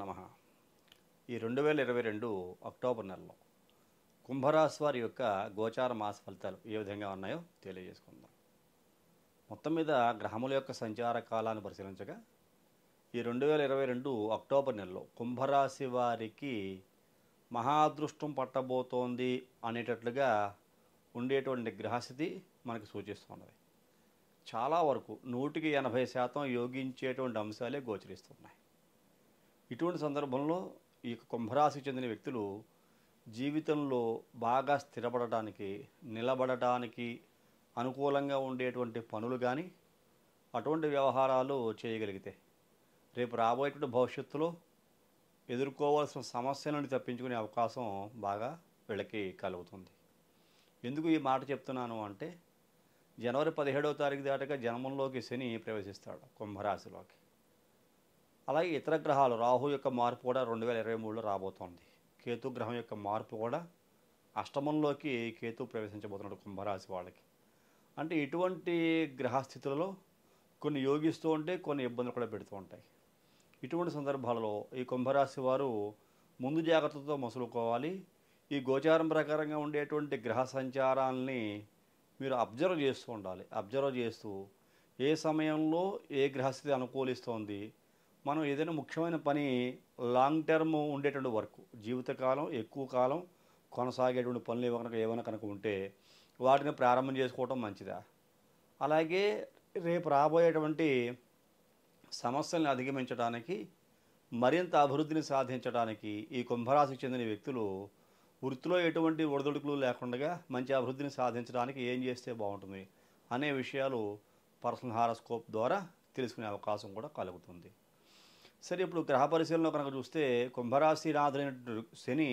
నమ ఈ రెండు వేల ఇరవై రెండు అక్టోబర్ నెలలో కుంభరాశి వారి యొక్క గోచార మాస ఫలితాలు ఏ విధంగా ఉన్నాయో తెలియజేసుకుందాం మొత్తం మీద గ్రహముల యొక్క సంచార కాలాన్ని పరిశీలించగా ఈ రెండు వేల ఇరవై రెండు అక్టోబర్ నెలలో కుంభరాశి వారికి మహాదృష్టం పట్టబోతోంది అనేటట్లుగా ఉండేటువంటి గ్రహస్థితి మనకు సూచిస్తున్నది చాలా వరకు నూటికి ఎనభై శాతం యోగించేటువంటి అంశాలే గోచరిస్తున్నాయి ఇటువంటి సందర్భంలో ఈ కుంభరాశికి చెందిన వ్యక్తులు జీవితంలో బాగా స్థిరపడటానికి నిలబడటానికి అనుకూలంగా ఉండేటువంటి పనులు కానీ అటువంటి వ్యవహారాలు చేయగలిగితే రేపు రాబోయేటువంటి భవిష్యత్తులో ఎదుర్కోవాల్సిన నుండి తప్పించుకునే అవకాశం బాగా వీళ్ళకి కలుగుతుంది ఎందుకు ఈ మాట చెప్తున్నాను అంటే జనవరి పదిహేడవ తారీఖు దాటగా జన్మంలోకి శని ప్రవేశిస్తాడు కుంభరాశిలోకి అలాగే ఇతర గ్రహాలు రాహు యొక్క మార్పు కూడా రెండు వేల ఇరవై మూడులో రాబోతోంది కేతు గ్రహం యొక్క మార్పు కూడా అష్టమంలోకి కేతు ప్రవేశించబోతున్నాడు కుంభరాశి వాళ్ళకి అంటే ఇటువంటి గ్రహస్థితులలో కొన్ని యోగిస్తూ ఉంటే కొన్ని ఇబ్బందులు కూడా పెడుతూ ఉంటాయి ఇటువంటి సందర్భాలలో ఈ కుంభరాశి వారు ముందు జాగ్రత్తతో మసులుకోవాలి ఈ గోచారం ప్రకారంగా ఉండేటువంటి గ్రహ సంచారాల్ని మీరు అబ్జర్వ్ చేస్తూ ఉండాలి అబ్జర్వ్ చేస్తూ ఏ సమయంలో ఏ గ్రహస్థితి అనుకూలిస్తోంది మనం ఏదైనా ముఖ్యమైన పని లాంగ్ టర్మ్ ఉండేటువంటి వర్క్ జీవితకాలం ఎక్కువ కాలం కొనసాగేటువంటి పనులు ఏమైనా ఏమైనా కనుక ఉంటే వాటిని ప్రారంభం చేసుకోవటం మంచిదా అలాగే రేపు రాబోయేటువంటి సమస్యలను అధిగమించడానికి మరింత అభివృద్ధిని సాధించడానికి ఈ కుంభరాశికి చెందిన వ్యక్తులు వృత్తిలో ఎటువంటి ఒడిదుడుకులు లేకుండా మంచి అభివృద్ధిని సాధించడానికి ఏం చేస్తే బాగుంటుంది అనే విషయాలు పర్సనల్ హారోస్కోప్ ద్వారా తెలుసుకునే అవకాశం కూడా కలుగుతుంది సరే ఇప్పుడు గ్రహ పరిశీలన కనుక చూస్తే కుంభరాశి నాథులైన శని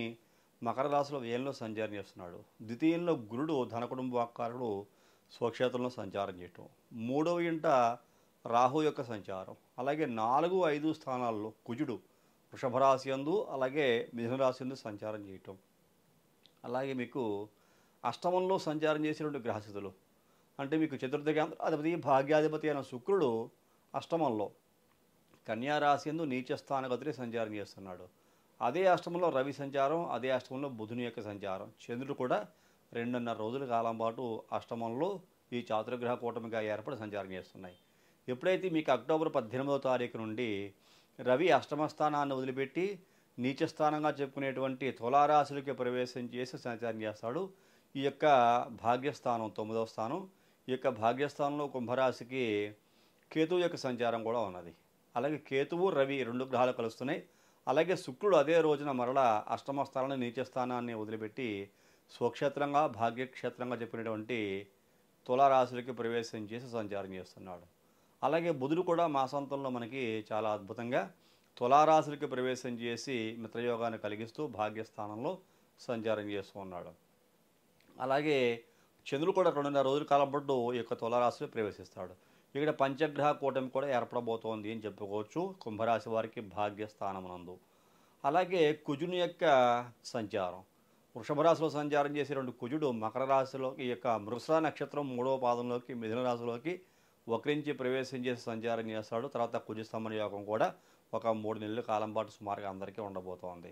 మకర రాశిలో వ్యయంలో సంచారం చేస్తున్నాడు ద్వితీయంలో గురుడు ధన వాక్కారుడు స్వక్షేత్రంలో సంచారం చేయటం మూడవ ఇంట రాహు యొక్క సంచారం అలాగే నాలుగు ఐదు స్థానాల్లో కుజుడు వృషభరాశి అందు అలాగే మిథునరాశి అందు సంచారం చేయటం అలాగే మీకు అష్టమంలో సంచారం చేసినటువంటి గ్రహస్థితులు అంటే మీకు చతుర్థ అధిపతి భాగ్యాధిపతి అయిన శుక్రుడు అష్టమంలో కన్యారాశి ఎందు నీచ స్థానగతులే సంచారం చేస్తున్నాడు అదే అష్టమంలో రవి సంచారం అదే అష్టమంలో బుధుని యొక్క సంచారం చంద్రుడు కూడా రెండున్నర రోజుల కాలం పాటు అష్టమంలో ఈ చాతుర్గ్రహ కూటమిగా ఏర్పడి సంచారం చేస్తున్నాయి ఎప్పుడైతే మీకు అక్టోబర్ పద్దెనిమిదవ తారీఖు నుండి రవి అష్టమ స్థానాన్ని వదిలిపెట్టి నీచస్థానంగా చెప్పుకునేటువంటి తులారాశులకి ప్రవేశం చేసి సంచారం చేస్తాడు ఈ యొక్క భాగ్యస్థానం తొమ్మిదవ స్థానం ఈ యొక్క భాగ్యస్థానంలో కుంభరాశికి కేతు యొక్క సంచారం కూడా ఉన్నది అలాగే కేతువు రవి రెండు గ్రహాలు కలుస్తున్నాయి అలాగే శుక్రుడు అదే రోజున మరల అష్టమ స్థానాన్ని నీచస్థానాన్ని వదిలిపెట్టి స్వక్షేత్రంగా భాగ్యక్షేత్రంగా చెప్పినటువంటి తులారాశులకి ప్రవేశం చేసి సంచారం చేస్తున్నాడు అలాగే బుధుడు కూడా మాసాంతంలో మనకి చాలా అద్భుతంగా తులారాశులకి ప్రవేశం చేసి మిత్రయోగాన్ని కలిగిస్తూ భాగ్యస్థానంలో సంచారం చేస్తూ ఉన్నాడు అలాగే చంద్రుడు కూడా రెండున్నర రోజుల కాలం పట్టు ఈ యొక్క తులారాశిలో ప్రవేశిస్తాడు ఇక్కడ పంచగ్రహ కూటమి కూడా ఏర్పడబోతోంది అని చెప్పుకోవచ్చు కుంభరాశి వారికి భాగ్యస్థానమునందు అలాగే కుజుని యొక్క సంచారం వృషభ రాశిలో సంచారం చేసే రెండు కుజుడు మకర రాశిలోకి ఈ యొక్క మృష నక్షత్రం మూడవ పాదంలోకి మిథున రాశిలోకి వక్రించి ప్రవేశం చేసి సంచారం చేస్తాడు తర్వాత కుజస్తంభన యోగం కూడా ఒక మూడు నెలల కాలం పాటు సుమారుగా అందరికీ ఉండబోతోంది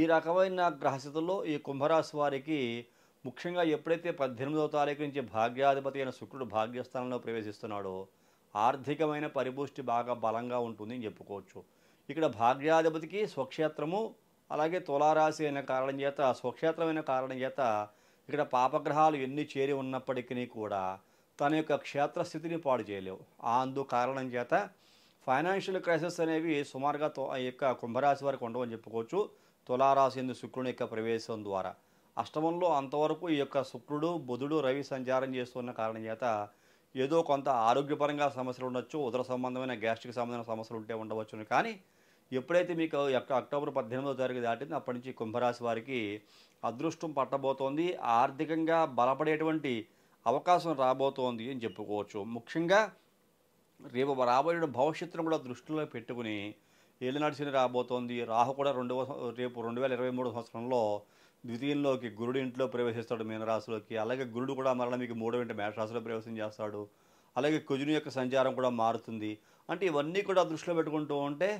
ఈ రకమైన గ్రహస్థితుల్లో ఈ కుంభరాశి వారికి ముఖ్యంగా ఎప్పుడైతే పద్దెనిమిదవ తారీఖు నుంచి భాగ్యాధిపతి అయిన శుక్రుడు భాగ్యస్థానంలో ప్రవేశిస్తున్నాడో ఆర్థికమైన పరిపుష్టి బాగా బలంగా ఉంటుంది అని చెప్పుకోవచ్చు ఇక్కడ భాగ్యాధిపతికి స్వక్షేత్రము అలాగే తులారాశి అయిన కారణం చేత స్వక్షేత్రమైన కారణం చేత ఇక్కడ పాపగ్రహాలు ఎన్ని చేరి ఉన్నప్పటికీ కూడా తన యొక్క క్షేత్ర స్థితిని పాడు చేయలేవు అందు కారణం చేత ఫైనాన్షియల్ క్రైసిస్ అనేవి సుమారుగా యొక్క కుంభరాశి వరకు ఉండవని చెప్పుకోవచ్చు తులారాశి ఎందు శుక్రుని యొక్క ప్రవేశం ద్వారా అష్టమంలో అంతవరకు ఈ యొక్క శుక్రుడు బుధుడు రవి సంచారం చేస్తున్న కారణం చేత ఏదో కొంత ఆరోగ్యపరంగా సమస్యలు ఉండొచ్చు ఉదర సంబంధమైన గ్యాస్ట్రిక్ సంబంధమైన సమస్యలు ఉంటే ఉండవచ్చు కానీ ఎప్పుడైతే మీకు అక్టోబర్ పద్దెనిమిదో తారీఖు దాటింది అప్పటి నుంచి కుంభరాశి వారికి అదృష్టం పట్టబోతోంది ఆర్థికంగా బలపడేటువంటి అవకాశం రాబోతోంది అని చెప్పుకోవచ్చు ముఖ్యంగా రేపు రాబోయే భవిష్యత్తును కూడా దృష్టిలో పెట్టుకుని ఏలినాడు శని రాబోతోంది రాహు కూడా రెండవ రేపు రెండు వేల ఇరవై మూడు సంవత్సరంలో ద్వితీయంలోకి గురుడు ఇంట్లో ప్రవేశిస్తాడు మీనరాశిలోకి అలాగే గురుడు కూడా మరలా మీకు మూడో ఇంటి మేషరాశిలో ప్రవేశం చేస్తాడు అలాగే కుజుని యొక్క సంచారం కూడా మారుతుంది అంటే ఇవన్నీ కూడా దృష్టిలో పెట్టుకుంటూ ఉంటే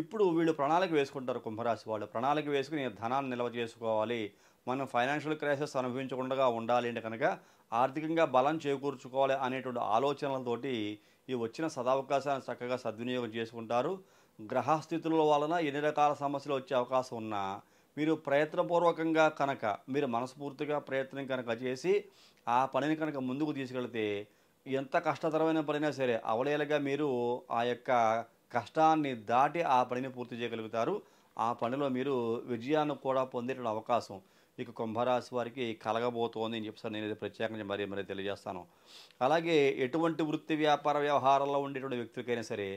ఇప్పుడు వీళ్ళు ప్రణాళిక వేసుకుంటారు కుంభరాశి వాళ్ళు ప్రణాళిక వేసుకుని ధనాన్ని నిల్వ చేసుకోవాలి మనం ఫైనాన్షియల్ క్రైసిస్ అనుభవించకుండా ఉండాలి అంటే కనుక ఆర్థికంగా బలం చేకూర్చుకోవాలి అనేటువంటి ఆలోచనలతోటి ఈ వచ్చిన సదావకాశాన్ని చక్కగా సద్వినియోగం చేసుకుంటారు గ్రహస్థితుల వలన ఎన్ని రకాల సమస్యలు వచ్చే అవకాశం ఉన్నా మీరు ప్రయత్నపూర్వకంగా కనుక మీరు మనస్ఫూర్తిగా ప్రయత్నం కనుక చేసి ఆ పనిని కనుక ముందుకు తీసుకెళ్తే ఎంత కష్టతరమైన పనైనా సరే అవలేలుగా మీరు ఆ యొక్క కష్టాన్ని దాటి ఆ పనిని పూర్తి చేయగలుగుతారు ఆ పనిలో మీరు విజయాన్ని కూడా పొందే అవకాశం మీకు కుంభరాశి వారికి కలగబోతోంది అని చెప్తాను నేను ప్రత్యేకంగా మరి మరి తెలియజేస్తాను అలాగే ఎటువంటి వృత్తి వ్యాపార వ్యవహారాల్లో ఉండేటువంటి వ్యక్తులకైనా సరే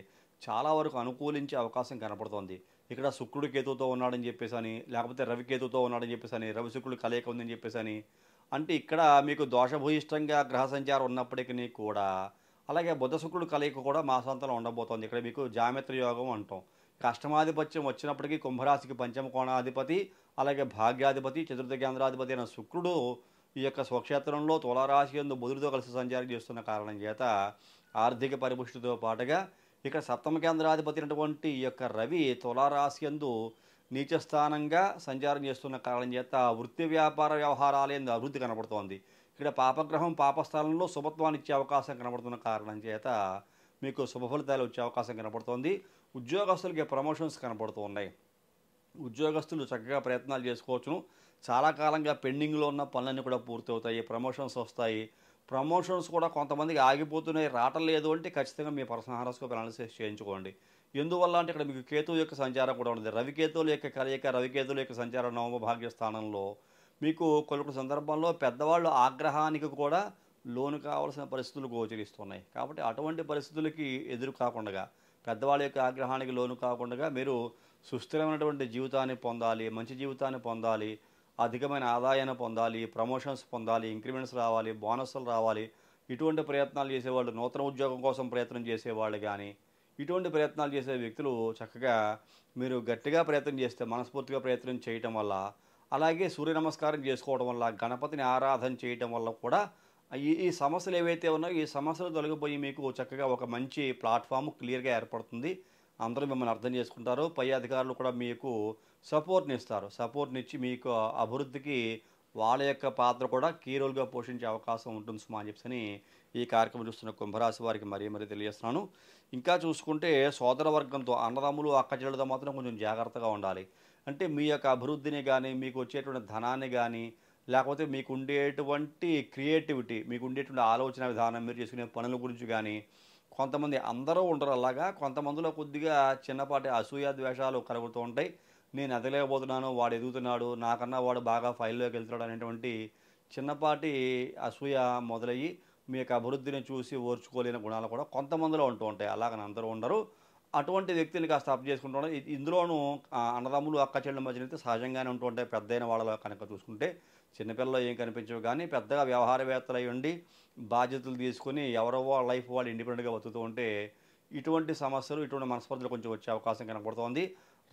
చాలా వరకు అనుకూలించే అవకాశం కనపడుతోంది ఇక్కడ శుక్రుడు కేతువుతో ఉన్నాడని చెప్పేసి అని లేకపోతే రవి ఉన్నాడని చెప్పేసి అని రవి శుక్రుడు కలయిక ఉందని చెప్పేసి అని అంటే ఇక్కడ మీకు దోషభూయిష్టంగా గ్రహ సంచారం ఉన్నప్పటికీ కూడా అలాగే బుధ శుక్రుడు కలయిక కూడా మాసాంతరం ఉండబోతోంది ఇక్కడ మీకు జామిత్ర యోగం అంటాం కష్టమాధిపత్యం వచ్చినప్పటికీ కుంభరాశికి పంచమకోణాధిపతి అలాగే భాగ్యాధిపతి చతుర్థ కేంద్రాధిపతి అయిన శుక్రుడు ఈ యొక్క స్వక్షేత్రంలో తులారాశి ఎందు బుధుడితో కలిసి సంచారం చేస్తున్న కారణం చేత ఆర్థిక పరిపుష్టితో పాటుగా ఇక్కడ సప్తమ కేంద్రాధిపతి అయినటువంటి ఈ యొక్క రవి తులారాశి ఎందు నీచస్థానంగా సంచారం చేస్తున్న కారణం చేత వృత్తి వ్యాపార వ్యవహారాలు ఎందు అభివృద్ధి కనబడుతోంది ఇక్కడ పాపగ్రహం పాపస్థానంలో శుభత్వాన్ని ఇచ్చే అవకాశం కనబడుతున్న కారణం చేత మీకు శుభ ఫలితాలు వచ్చే అవకాశం కనబడుతోంది ఉద్యోగస్తులకి ప్రమోషన్స్ కనబడుతూ ఉన్నాయి ఉద్యోగస్తులు చక్కగా ప్రయత్నాలు చేసుకోవచ్చును చాలా కాలంగా పెండింగ్లో ఉన్న పనులన్నీ కూడా పూర్తవుతాయి ప్రమోషన్స్ వస్తాయి ప్రమోషన్స్ కూడా కొంతమందికి ఆగిపోతున్నాయి రావటం లేదు అంటే ఖచ్చితంగా మీ పర్సనల్ హారోస్కోప్ అనాలిసిస్ చేయించుకోండి ఎందువల్ల అంటే ఇక్కడ మీకు కేతువు యొక్క సంచారం కూడా ఉంది రవికేతువుల యొక్క కలయిక రవికేతువుల యొక్క సంచారం నవమ భాగ్యస్థానంలో మీకు కొన్ని సందర్భాల్లో పెద్దవాళ్ళు ఆగ్రహానికి కూడా లోను కావాల్సిన పరిస్థితులు గోచరిస్తున్నాయి కాబట్టి అటువంటి పరిస్థితులకి ఎదురు కాకుండా పెద్దవాళ్ళ యొక్క ఆగ్రహానికి లోను కాకుండా మీరు సుస్థిరమైనటువంటి జీవితాన్ని పొందాలి మంచి జీవితాన్ని పొందాలి అధికమైన ఆదాయాన్ని పొందాలి ప్రమోషన్స్ పొందాలి ఇంక్రిమెంట్స్ రావాలి బోనస్లు రావాలి ఇటువంటి ప్రయత్నాలు చేసేవాళ్ళు నూతన ఉద్యోగం కోసం ప్రయత్నం చేసేవాళ్ళు కానీ ఇటువంటి ప్రయత్నాలు చేసే వ్యక్తులు చక్కగా మీరు గట్టిగా ప్రయత్నం చేస్తే మనస్ఫూర్తిగా ప్రయత్నం చేయటం వల్ల అలాగే సూర్య నమస్కారం చేసుకోవడం వల్ల గణపతిని ఆరాధన చేయటం వల్ల కూడా ఈ ఈ సమస్యలు ఏవైతే ఉన్నాయో ఈ సమస్యలు తొలగిపోయి మీకు చక్కగా ఒక మంచి ప్లాట్ఫామ్ క్లియర్గా ఏర్పడుతుంది అందరూ మిమ్మల్ని అర్థం చేసుకుంటారు పై అధికారులు కూడా మీకు సపోర్ట్ని ఇస్తారు సపోర్ట్ని ఇచ్చి మీకు అభివృద్ధికి వాళ్ళ యొక్క పాత్ర కూడా కీరోలుగా పోషించే అవకాశం ఉంటుంది సుమా అని చెప్పని ఈ కార్యక్రమం చూస్తున్న కుంభరాశి వారికి మరీ మరీ తెలియజేస్తున్నాను ఇంకా చూసుకుంటే సోదర వర్గంతో అన్నదమ్ములు చెల్లెలతో మాత్రం కొంచెం జాగ్రత్తగా ఉండాలి అంటే మీ యొక్క అభివృద్ధిని కానీ మీకు వచ్చేటువంటి ధనాన్ని కానీ లేకపోతే మీకు ఉండేటువంటి క్రియేటివిటీ మీకు ఉండేటువంటి ఆలోచన విధానం మీరు చేసుకునే పనుల గురించి కానీ కొంతమంది అందరూ ఉండరు అలాగా కొంతమందిలో కొద్దిగా చిన్నపాటి అసూయ ద్వేషాలు కలుగుతూ ఉంటాయి నేను ఎదగలేకపోతున్నాను వాడు ఎదుగుతున్నాడు నాకన్నా వాడు బాగా ఫైల్లోకి వెళ్తున్నాడు అనేటువంటి చిన్నపాటి అసూయ మొదలయ్యి మీ యొక్క అభివృద్ధిని చూసి ఓర్చుకోలేని గుణాలు కూడా కొంతమందిలో ఉంటూ ఉంటాయి అలాగని అందరూ ఉండరు అటువంటి వ్యక్తిని కాస్త అప్ చేసుకుంటూ ఇందులోనూ అన్నదమ్ములు అక్క చెల్లెల మధ్యన అయితే సహజంగానే ఉంటూ ఉంటాయి పెద్దయిన వాళ్ళ కనుక చూసుకుంటే చిన్నపిల్లలు ఏం కనిపించవు కానీ పెద్దగా వ్యవహారవేత్తలు అయి ఉండి బాధ్యతలు తీసుకుని ఎవరో వాళ్ళ లైఫ్ వాళ్ళు ఇండిపెండెంట్గా బతుకుతూ ఉంటే ఇటువంటి సమస్యలు ఇటువంటి మనస్పర్ధలు కొంచెం వచ్చే అవకాశం కనబడుతోంది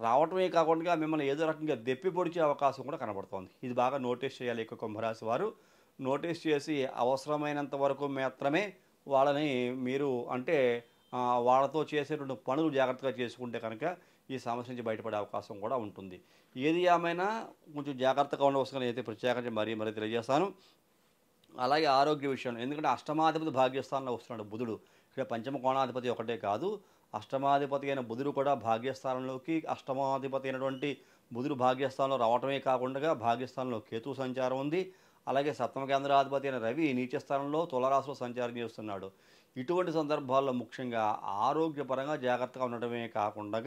రావటమే కాకుండా మిమ్మల్ని ఏదో రకంగా దెప్పి పొడిచే అవకాశం కూడా కనబడుతోంది ఇది బాగా నోటీస్ చేయాలి ఎక్కువ కుంభరాశి వారు నోటీస్ చేసి అవసరమైనంత వరకు మాత్రమే వాళ్ళని మీరు అంటే వాళ్ళతో చేసేటువంటి పనులు జాగ్రత్తగా చేసుకుంటే కనుక ఈ సమస్య నుంచి బయటపడే అవకాశం కూడా ఉంటుంది ఏది ఏమైనా కొంచెం జాగ్రత్తగా ఉండవలసిన అయితే ప్రత్యేకంగా మరీ మరీ తెలియజేస్తాను అలాగే ఆరోగ్య విషయంలో ఎందుకంటే అష్టమాధిపతి భాగ్యస్థానంలో వస్తున్నాడు బుధుడు ఇక్కడ పంచమ కోణాధిపతి ఒకటే కాదు అష్టమాధిపతి అయిన బుధుడు కూడా భాగ్యస్థానంలోకి అష్టమాధిపతి అయినటువంటి బుధుడు భాగ్యస్థానంలో రావటమే కాకుండా భాగ్యస్థానంలో కేతు సంచారం ఉంది అలాగే సప్తమ కేంద్రాధిపతి అయిన రవి నీచస్థానంలో తులరాశిలో సంచారం చేస్తున్నాడు ఇటువంటి సందర్భాల్లో ముఖ్యంగా ఆరోగ్యపరంగా జాగ్రత్తగా ఉండటమే కాకుండా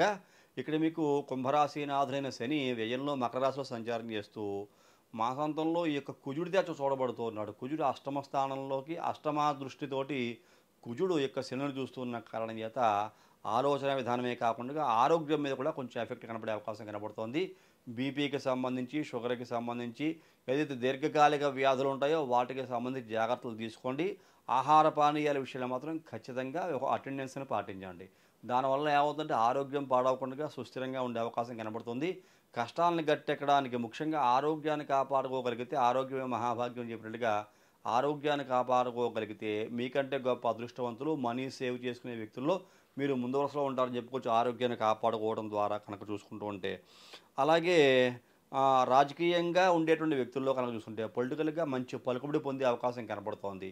ఇక్కడ మీకు కుంభరాశి నాథులైన శని వ్యయంలో మకర రాశిలో సంచారం చేస్తూ మాసాంతంలో ఈ యొక్క కుజుడి దాచ చూడబడుతూ ఉన్నాడు కుజుడు అష్టమ స్థానంలోకి అష్టమా దృష్టితోటి కుజుడు యొక్క శనిని చూస్తున్న కారణం చేత ఆలోచన విధానమే కాకుండా ఆరోగ్యం మీద కూడా కొంచెం ఎఫెక్ట్ కనబడే అవకాశం కనబడుతోంది బీపీకి సంబంధించి షుగర్కి సంబంధించి ఏదైతే దీర్ఘకాలిక వ్యాధులు ఉంటాయో వాటికి సంబంధించి జాగ్రత్తలు తీసుకోండి ఆహార పానీయాల విషయంలో మాత్రం ఖచ్చితంగా ఒక అటెండెన్స్ని పాటించండి దానివల్ల ఏమవుతుందంటే ఆరోగ్యం పాడవకుండా సుస్థిరంగా ఉండే అవకాశం కనబడుతుంది కష్టాలను గట్టెక్కడానికి ముఖ్యంగా ఆరోగ్యాన్ని కాపాడుకోగలిగితే ఆరోగ్యమే మహాభాగ్యం చెప్పినట్టుగా ఆరోగ్యాన్ని కాపాడుకోగలిగితే మీకంటే గొప్ప అదృష్టవంతులు మనీ సేవ్ చేసుకునే వ్యక్తుల్లో మీరు ముందు వరుసలో ఉంటారని చెప్పుకోవచ్చు ఆరోగ్యాన్ని కాపాడుకోవడం ద్వారా కనుక చూసుకుంటూ ఉంటే అలాగే రాజకీయంగా ఉండేటువంటి వ్యక్తుల్లో కనుక చూసుకుంటే పొలిటికల్గా మంచి పలుకుబడి పొందే అవకాశం కనబడుతోంది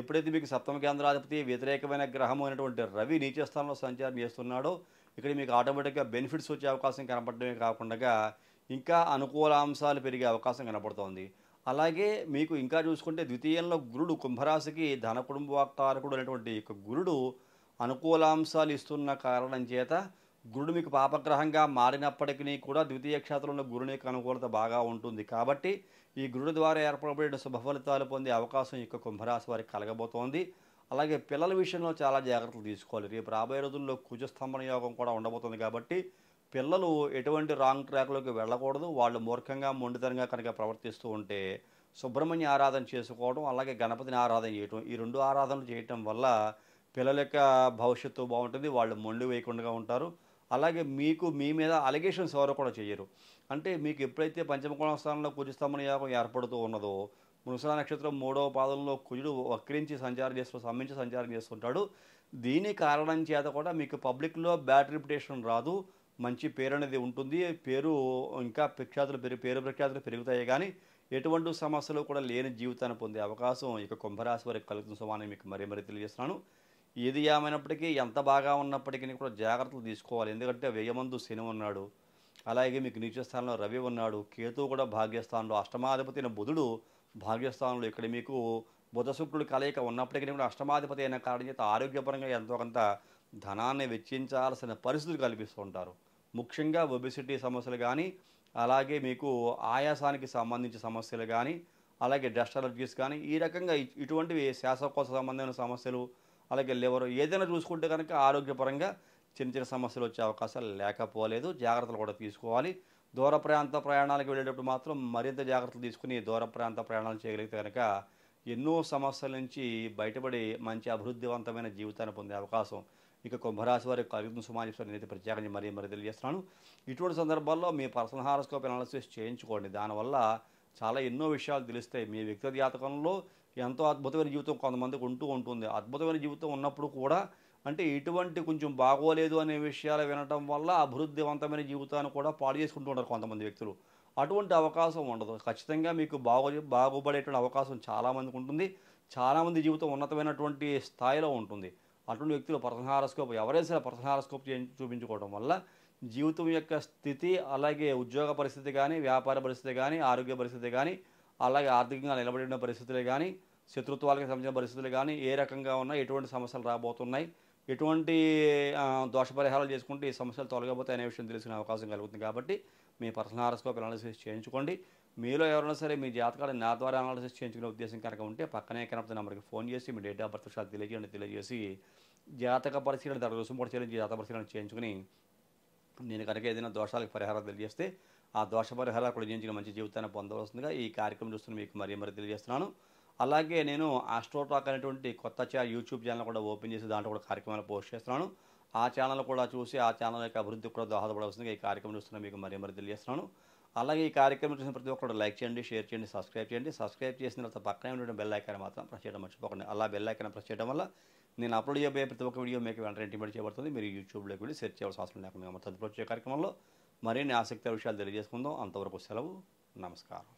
ఎప్పుడైతే మీకు సప్తమ కేంద్రాధిపతి వ్యతిరేకమైన గ్రహం అయినటువంటి రవి నీచస్థానంలో సంచారం చేస్తున్నాడో ఇక్కడ మీకు ఆటోమేటిక్గా బెనిఫిట్స్ వచ్చే అవకాశం కనపడమే కాకుండా ఇంకా అనుకూల అంశాలు పెరిగే అవకాశం కనపడుతోంది అలాగే మీకు ఇంకా చూసుకుంటే ద్వితీయంలో గురుడు కుంభరాశికి ధన కుటుంబకారకుడు అనేటువంటి గురుడు అనుకూలాంశాలు ఇస్తున్న కారణం చేత గురుడు మీకు పాపగ్రహంగా మారినప్పటికీ కూడా ద్వితీయ క్షేత్రంలో గురుని యొక్క అనుకూలత బాగా ఉంటుంది కాబట్టి ఈ గురుడు ద్వారా ఏర్పడబడిన శుభ ఫలితాలు పొందే అవకాశం యొక్క కుంభరాశి వారికి కలగబోతోంది అలాగే పిల్లల విషయంలో చాలా జాగ్రత్తలు తీసుకోవాలి రేపు రాబోయే రోజుల్లో కుజస్తంభన యోగం కూడా ఉండబోతుంది కాబట్టి పిల్లలు ఎటువంటి రాంగ్ ట్రాక్లోకి వెళ్ళకూడదు వాళ్ళు మూర్ఖంగా మొండితనంగా కనుక ప్రవర్తిస్తూ ఉంటే సుబ్రహ్మణ్య ఆరాధన చేసుకోవడం అలాగే గణపతిని ఆరాధన చేయడం ఈ రెండు ఆరాధనలు చేయటం వల్ల పిల్లల యొక్క భవిష్యత్తు బాగుంటుంది వాళ్ళు మొండి వేయకుండా ఉంటారు అలాగే మీకు మీ మీద అలిగేషన్స్ ఎవరు కూడా చేయరు అంటే మీకు ఎప్పుడైతే పంచమకోణ స్థానంలో కుజస్తంభన యాగం ఏర్పడుతూ ఉన్నదో మృసల నక్షత్రం మూడవ పాదంలో కుజుడు వక్రించి సంచారం చేస్తూ సమ్మించి సంచారం చేస్తుంటాడు దీని కారణం చేత కూడా మీకు పబ్లిక్లో బ్యాడ్ రిప్యుటేషన్ రాదు మంచి పేరు అనేది ఉంటుంది పేరు ఇంకా ప్రఖ్యాతులు పెరిగి పేరు ప్రఖ్యాతులు పెరుగుతాయి కానీ ఎటువంటి సమస్యలు కూడా లేని జీవితాన్ని పొందే అవకాశం ఇక కుంభరాశి వారికి కలుగుతుంది సమానం మీకు మరీ మరీ తెలియజేస్తున్నాను ఏది ఏమైనప్పటికీ ఎంత బాగా ఉన్నప్పటికీ కూడా జాగ్రత్తలు తీసుకోవాలి ఎందుకంటే వ్యయమందు శని ఉన్నాడు అలాగే మీకు నీచస్థానంలో రవి ఉన్నాడు కేతు కూడా భాగ్యస్థానంలో అష్టమాధిపతి అయిన బుధుడు భాగ్యస్థానంలో ఇక్కడ మీకు బుధ శుక్రుడు కలయిక ఉన్నప్పటికీ కూడా అష్టమాధిపతి అయిన కారణం చేత ఆరోగ్యపరంగా ఎంతో కొంత ధనాన్ని వెచ్చించాల్సిన పరిస్థితులు ఉంటారు ముఖ్యంగా ఒబిసిటీ సమస్యలు కానీ అలాగే మీకు ఆయాసానికి సంబంధించిన సమస్యలు కానీ అలాగే డస్ట్ అలర్జీస్ కానీ ఈ రకంగా ఇటువంటివి శ్వాసకోశ సంబంధమైన సమస్యలు అలాగే లివర్ ఏదైనా చూసుకుంటే కనుక ఆరోగ్యపరంగా చిన్న చిన్న సమస్యలు వచ్చే అవకాశాలు లేకపోలేదు జాగ్రత్తలు కూడా తీసుకోవాలి దూర ప్రాంత ప్రయాణాలకు వెళ్ళేటప్పుడు మాత్రం మరింత జాగ్రత్తలు తీసుకుని దూర ప్రాంత ప్రయాణాలు చేయగలిగితే కనుక ఎన్నో సమస్యల నుంచి బయటపడి మంచి అభివృద్ధివంతమైన జీవితాన్ని పొందే అవకాశం ఇక కుంభరాశి వారి యొక్క సుమాజేశ్వరి నేత ప్రత్యేకంగా మరీ మరీ తెలియజేస్తున్నాను ఇటువంటి సందర్భాల్లో మీ పర్సనల్ హారోస్కోప్ అనాలసిస్ చేయించుకోండి దానివల్ల చాలా ఎన్నో విషయాలు తెలుస్తాయి మీ వ్యక్తిగత జాతకంలో ఎంతో అద్భుతమైన జీవితం కొంతమందికి ఉంటూ ఉంటుంది అద్భుతమైన జీవితం ఉన్నప్పుడు కూడా అంటే ఇటువంటి కొంచెం బాగోలేదు అనే విషయాలు వినటం వల్ల అభివృద్ధివంతమైన జీవితాన్ని కూడా పాడు చేసుకుంటూ ఉంటారు కొంతమంది వ్యక్తులు అటువంటి అవకాశం ఉండదు ఖచ్చితంగా మీకు బాగు బాగుపడేటువంటి అవకాశం చాలామందికి ఉంటుంది చాలామంది జీవితం ఉన్నతమైనటువంటి స్థాయిలో ఉంటుంది అటువంటి వ్యక్తులు పర్సనహారస్కోప్ ఎవరైనా సరే స్కోప్ చూపించుకోవడం వల్ల జీవితం యొక్క స్థితి అలాగే ఉద్యోగ పరిస్థితి కానీ వ్యాపార పరిస్థితి కానీ ఆరోగ్య పరిస్థితి కానీ అలాగే ఆర్థికంగా నిలబడిన పరిస్థితులు కానీ శత్రుత్వాలకు సంబంధించిన పరిస్థితులు కానీ ఏ రకంగా ఉన్నా ఎటువంటి సమస్యలు రాబోతున్నాయి ఎటువంటి దోష పరిహారాలు చేసుకుంటే ఈ సమస్యలు తొలగిపోతాయి అనే విషయం తెలుసుకునే అవకాశం కలుగుతుంది కాబట్టి మీ పర్సనల్ హారస్కోప్ అనాలిసిస్ చేయించుకోండి మీలో ఎవరైనా సరే మీ జాతకాలు నా ద్వారా అనాలిసిస్ చేయించుకునే ఉద్దేశం కనుక ఉంటే పక్కనే కనపడి నెంబర్కి ఫోన్ చేసి మీ డేట్ ఆఫ్ బర్త్ షాట్ తెలియజేయండి తెలియజేసి జాతక పరిశీలన ధర రుసుము కూడా చేయాలి జాతక పరిశీలన చేయించుకుని నేను కనుక ఏదైనా దోషాలకు పరిహారం తెలియజేస్తే ఆ దోష పరిహారాలు కూడా చేయించిన మంచి జీవితాన్ని పొందవలసిందిగా ఈ కార్యక్రమం చూస్తున్న మీకు మరీ మరీ తెలియజేస్తున్నాను అలాగే నేను ఆస్ట్రోటాక్ అనేటువంటి కొత్త ఛా యూట్యూబ్ ఛానల్ కూడా ఓపెన్ చేసి దాంట్లో కూడా కార్యక్రమాలు పోస్ట్ చేస్తున్నాను ఆ ఛానల్ కూడా చూసి ఆ ఛానల్ యొక్క అభివృద్ధి కూడా దోహదపడవలసిందిగా ఈ కార్యక్రమం చూస్తున్న మీకు మరీ మరీ తెలియజేస్తున్నాను అలాగే ఈ కార్యక్రమం చూసిన ప్రతి ఒక్కరు లైక్ చేయండి షేర్ చేయండి సబ్స్క్రైబ్ చేయండి సబ్స్క్రైబ్ చేసిన తర్వాత పక్కనే ఉన్నటువంటి బెల్ ఐకాన్ మాత్రం ప్రెస్ చేయడం మర్చిపోకండి అలా బెల్ ఐకాన్ ప్రెస్ చేయడం వల్ల నేను అప్లోడ్ చేయబోయే ప్రతి ఒక్క వీడియో మీకు వెంటనే ఇంటిమేట్ చేయబడుతుంది మీరు యూట్యూబ్లోకి వెళ్ళి సెర్చ్ చేయాల్సిన అవసరం లేకుండా తదుపరి వచ్చే కార్యక్రమంలో మరిన్ని ఆసక్తి విషయాలు తెలియజేసుకుందాం అంతవరకు సెలవు నమస్కారం